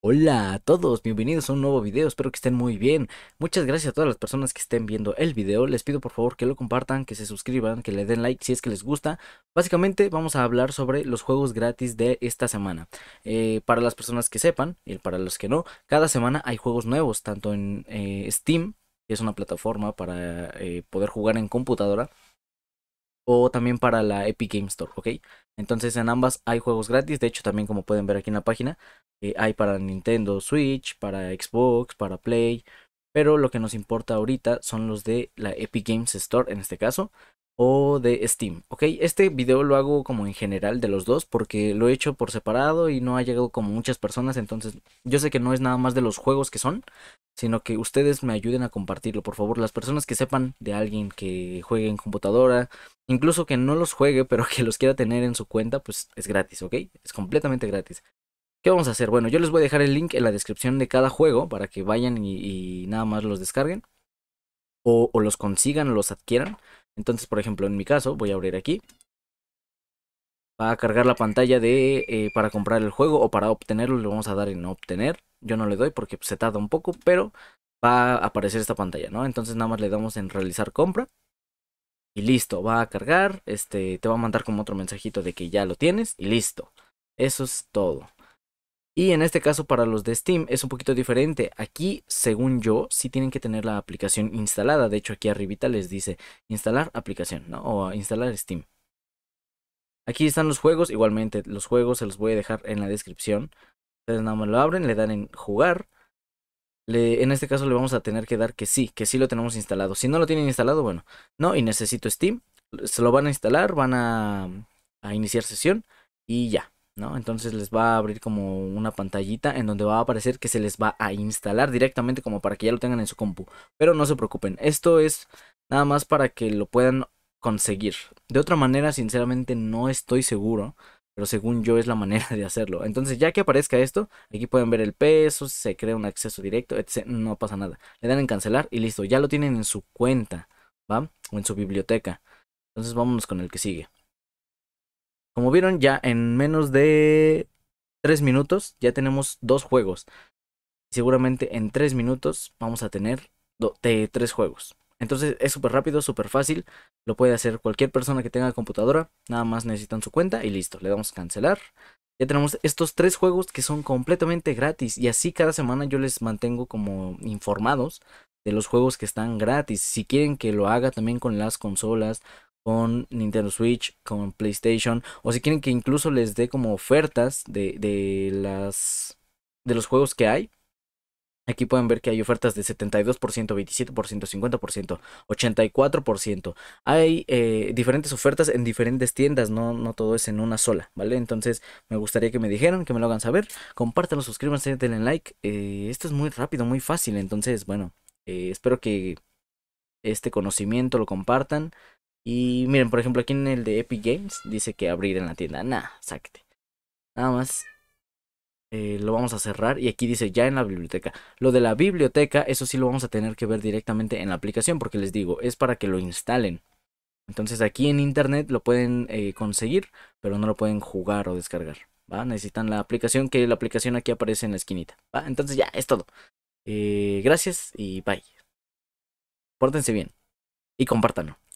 Hola a todos, bienvenidos a un nuevo video, espero que estén muy bien. Muchas gracias a todas las personas que estén viendo el video, les pido por favor que lo compartan, que se suscriban, que le den like si es que les gusta. Básicamente vamos a hablar sobre los juegos gratis de esta semana. Eh, para las personas que sepan y para los que no, cada semana hay juegos nuevos, tanto en eh, Steam, que es una plataforma para eh, poder jugar en computadora, o también para la Epic Games Store, ¿ok? Entonces en ambas hay juegos gratis, de hecho también como pueden ver aquí en la página, eh, hay para Nintendo Switch, para Xbox, para Play, pero lo que nos importa ahorita son los de la Epic Games Store en este caso, o de Steam, ¿ok? Este video lo hago como en general de los dos porque lo he hecho por separado y no ha llegado como muchas personas, entonces yo sé que no es nada más de los juegos que son, sino que ustedes me ayuden a compartirlo, por favor, las personas que sepan de alguien que juegue en computadora, incluso que no los juegue pero que los quiera tener en su cuenta, pues es gratis, ¿ok? Es completamente gratis. ¿Qué vamos a hacer? Bueno, yo les voy a dejar el link en la descripción de cada juego para que vayan y, nada más los descarguen. O, o, los consigan o los adquieran. Entonces, por ejemplo, en mi caso, voy a abrir aquí. Va a cargar la pantalla de eh, para comprar el juego o para obtenerlo. Le vamos a dar en obtener. Yo no le doy porque se tarda un poco, pero va a aparecer esta pantalla, ¿no? Entonces nada más le damos en realizar compra. Y listo, va a cargar. Este, te va a mandar como otro mensajito de que ya lo tienes. Y listo. Eso es todo. Y en este caso para los de Steam es un poquito diferente. Aquí, según yo, sí tienen que tener la aplicación instalada. De hecho, aquí arribita les dice instalar aplicación, O instalar Steam. Aquí están los juegos. Igualmente, los juegos se los voy a dejar en la descripción. Ustedes nada más lo abren, le dan en jugar. en este caso le vamos a tener que dar que sí, que sí lo tenemos instalado. Si no lo tienen instalado, bueno, no, y necesito Steam. Se lo van a instalar, van a iniciar sesión y ya. Entonces les va a abrir como una pantallita en donde va a aparecer que se les va a instalar directamente como para que ya lo tengan en su compu. Pero no se preocupen, esto es nada más para que lo puedan conseguir. De otra manera, sinceramente no estoy seguro, pero según yo es la manera de hacerlo. Entonces ya que aparezca esto, aquí pueden ver el peso, se crea un acceso directo, etc. No pasa nada. Le dan en cancelar y listo, ya lo tienen en su cuenta, ¿va? O en su biblioteca. Entonces vámonos con el que sigue. Como vieron, ya en menos de 3 minutos ya tenemos dos juegos. Seguramente en tres minutos vamos a tener de juegos. Entonces es súper rápido, súper fácil. Lo puede hacer cualquier persona que tenga computadora. Nada más necesitan su cuenta y listo. Le damos cancelar. Ya tenemos estos tres juegos que son completamente gratis. Y así cada semana yo les mantengo como informados de los juegos que están gratis. Si quieren que lo haga también con las consolas con Nintendo Switch, con PlayStation, o si quieren que incluso les dé como ofertas de, las de los juegos que hay. Aquí pueden ver que hay ofertas de 72%, 27%, 50%, 84%. Hay eh, diferentes ofertas en diferentes tiendas, no, no todo es en una sola, ¿vale? Entonces me gustaría que me dijeran, que me lo hagan saber. Compártanlo, suscríbanse, denle like. Eh, esto es muy rápido, muy fácil. Entonces, bueno, eh, espero que este conocimiento lo compartan. Y miren, por ejemplo, aquí en el de Epic Games dice que abrir en la tienda. Nada, sáquete. Nada más eh, lo vamos a cerrar y aquí dice ya en la biblioteca. Lo de la biblioteca, eso sí lo vamos a tener que ver directamente en la aplicación porque les digo, es para que lo instalen. Entonces aquí en internet lo pueden eh, conseguir, pero no lo pueden jugar o descargar. ¿va? Necesitan la aplicación, que la aplicación aquí aparece en la esquinita. ¿va? Entonces ya, es todo. Eh, gracias y bye. Pórtense bien y compártanlo.